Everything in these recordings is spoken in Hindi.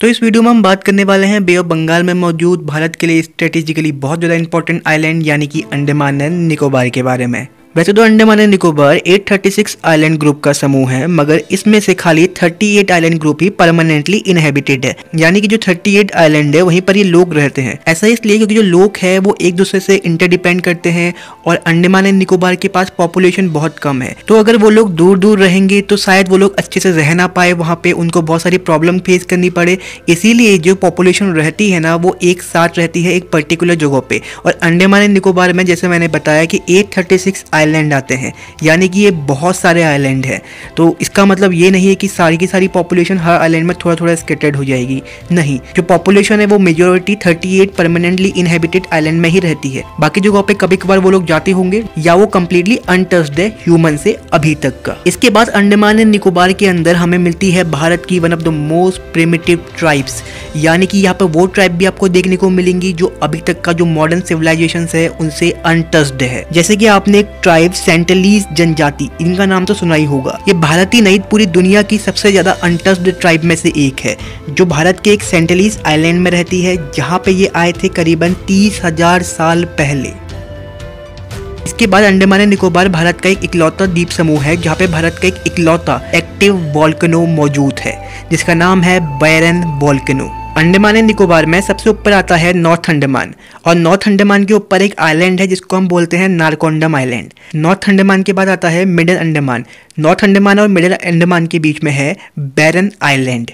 तो इस वीडियो में हम बात करने वाले हैं बे ऑफ बंगाल में मौजूद भारत के लिए स्ट्रेटेजिकली बहुत ज़्यादा इंपॉर्टेंट आइलैंड यानी कि अंडमान एंड निकोबार के बारे में वैसे तो Andaman and Nicobar 836 island group का समूह है मगर इसमें से खाली 38 आइलैंड ग्रुप ही परमानेंटली इनहेबिटेड है यानी कि जो 38 आइलैंड है वहीं पर ये लोग रहते हैं ऐसा इसलिए क्योंकि जो लोग है वो एक दूसरे से इंटरडिपेंड करते हैं और अंडमान एंड निकोबार के पास पॉपुलेशन बहुत कम है तो अगर वो लोग दूर दूर रहेंगे तो शायद वो लोग अच्छे से रह ना पाए वहाँ पे उनको बहुत सारी प्रॉब्लम फेस करनी पड़े इसीलिए जो पॉपुलेशन रहती है ना वो एक साथ रहती है एक पर्टिकुलर जगह पे और अंडमान एंड निकोबार में जैसे मैंने बताया कि एट थर्टी सिक्स आइलैंड आते हैं यानी कि ये बहुत सारे आइलैंड हैं तो इसका मतलब ये नहीं है कि सारी की सारी पॉपुलेशन हर आइलैंड में थोड़ा थोड़ा स्केटेड हो जाएगी नहीं जो पॉपुलेशन है वो मेजोरिटी 38 परमानेंटली इनहेबिटेड आइलैंड में ही रहती है बाकी जगहों पे कभी कभार वो लोग जाते होंगे या वो कम्प्लीटली अनटस्ड है ह्यूमन से अभी तक का इसके बाद अंडमान एंड निकोबार के अंदर हमें मिलती है भारत की one of the most primitive tribes यानी कि यहाँ पर वो ट्राइब भी आपको देखने को मिलेंगी जो अभी तक का जो मॉडर्न सिविलाइजेशन है उनसे अनटस्ड है जैसे कि आपने एक ट्राइब ट्राइब सेंटलीज जनजाति इनका नाम तो सुना ही होगा ये भारतीय नहीं पूरी दुनिया की सबसे ज्यादा अनटस्ड ट्राइब में से एक है जो भारत के एक सेंटलीज आइलैंड में रहती है जहाँ पे ये आए थे करीबन तीस हजार साल पहले इसके बाद अंडमान निकोबार भारत का एक इकलौता द्वीप समूह है जहाँ पे भारत का एक इकलौता एक्टिव वॉल्कनो मौजूद है जिसका नाम है Barren volcano Andaman and Nicobar में सबसे ऊपर आता है नॉर्थ अंडमान और नॉर्थ अंडमान के ऊपर एक आइलैंड है जिसको हम बोलते हैं नारकोंडम आइलैंड नॉर्थ अंडमान के बाद आता है मिडल अंडमान नॉर्थ अंडमान और मिडिल अंडमान के बीच में है बैरन आइलैंड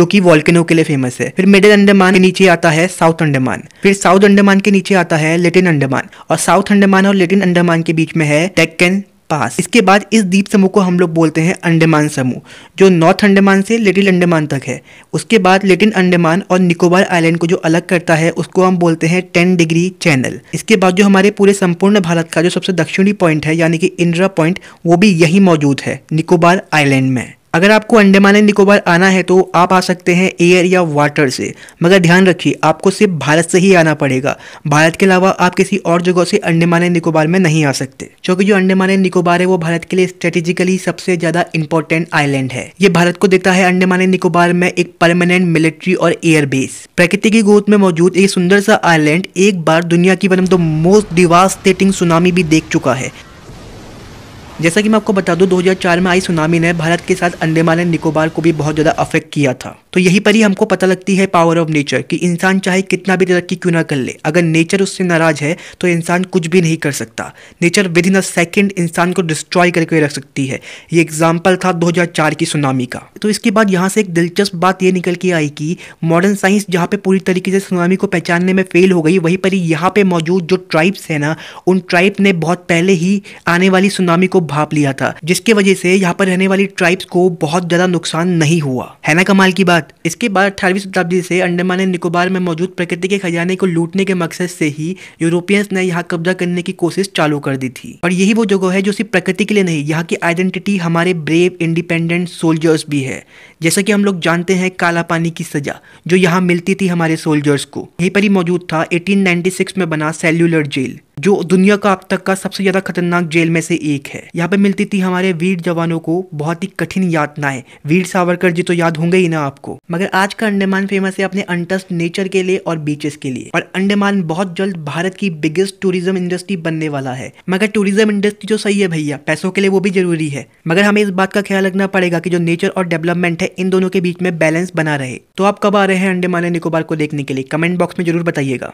जो कि वॉल्केनो के लिए फेमस है फिर मिडिल अंडमान के नीचे आता है साउथ अंडमान फिर साउथ अंडमान के नीचे आता है लेटिन अंडमान और साउथ अंडमान और लेटिन अंडमान के बीच में है टेक्कन पास इसके बाद इस द्वीप समूह को हम लोग बोलते हैं अंडमान समूह जो नॉर्थ अंडमान से लिटिल अंडमान तक है उसके बाद लिटिल अंडमान और निकोबार आइलैंड को जो अलग करता है उसको हम बोलते हैं टेन डिग्री चैनल इसके बाद जो हमारे पूरे संपूर्ण भारत का जो सबसे दक्षिणी पॉइंट है यानी कि इंदिरा पॉइंट वो भी यही मौजूद है निकोबार आइलैंड में अगर आपको अंडमान एंड निकोबार आना है तो आप आ सकते हैं एयर या वाटर से मगर ध्यान रखिए आपको सिर्फ भारत से ही आना पड़ेगा भारत के अलावा आप किसी और जगह से अंडमान एंड निकोबार में नहीं आ सकते क्योंकि जो अंडमान एंड निकोबार है वो भारत के लिए स्ट्रेटेजिकली सबसे ज़्यादा इंपॉर्टेंट आइलैंड है ये भारत को देता है अंडमान एंड निकोबार में एक परमानेंट मिलिट्री और एयर बेस प्रकृति की गोद में मौजूद एक सुंदर सा आइलैंड एक बार दुनिया की one of the most devastating tsunami भी देख चुका है जैसा कि मैं आपको बता दूं 2004 में आई सुनामी ने भारत के साथ अंडेमान एंड निकोबार को भी बहुत ज़्यादा अफेक्ट किया था तो यही पर ही हमको पता लगती है पावर ऑफ नेचर कि इंसान चाहे कितना भी तरक्की क्यों ना कर ले अगर नेचर उससे नाराज है तो इंसान कुछ भी नहीं कर सकता nature within a second इंसान को डिस्ट्रॉय करके रख सकती है ये एग्जाम्पल था दो की सुनामी का तो इसके बाद यहाँ से एक दिलचस्प बात ये निकल के आई कि मॉडर्न साइंस जहाँ पे पूरी तरीके से सुनामी को पहचानने में फेल हो गई वहीं पर ही यहाँ पे मौजूद जो ट्राइब्स है ना उन ट्राइब ने बहुत पहले ही आने वाली सुनामी को भाप लिया था जिसके वजह से यहाँ पर रहने वाली ट्राइब्स को बहुत ज्यादा नुकसान नहीं हुआ है ना कमाल की बात इसके बाद अठारहवीं शताब्दी से अंडमान एंड निकोबार में मौजूद प्रकृति के खजाने को लूटने के मकसद से ही यूरोपियंस ने यहाँ कब्जा करने की कोशिश चालू कर दी थी और यही वो जगह है जो सिर्फ प्रकृति के लिए नहीं यहाँ की आइडेंटिटी हमारे ब्रेव इंडिपेंडेंट सोल्जर्स भी है जैसा कि हम लोग जानते हैं काला पानी की सजा जो यहाँ मिलती थी हमारे सोल्जर्स को यही पर ही मौजूद था 1896 में बना सेल्यूलर जेल जो दुनिया का अब तक का सबसे ज्यादा खतरनाक जेल में से एक है यहाँ पे मिलती थी हमारे वीर जवानों को बहुत ही कठिन यातनाएं वीर सावरकर जी तो याद होंगे ही ना आपको मगर आज का अंडमान फेमस है अपने अंटस्ट नेचर के लिए और बीचेस के लिए और अंडमान बहुत जल्द भारत की बिगेस्ट टूरिज्म इंडस्ट्री बनने वाला है मगर टूरिज्म इंडस्ट्री जो सही है भैया पैसों के लिए वो भी जरूरी है मगर हमें इस बात का ख्याल रखना पड़ेगा की जो नेचर और डेवलपमेंट है इन दोनों के बीच में बैलेंस बना रहे तो आप कब आ रहे हैं अंडमान निकोबार को देखने के लिए कमेंट बॉक्स में जरूर बताइएगा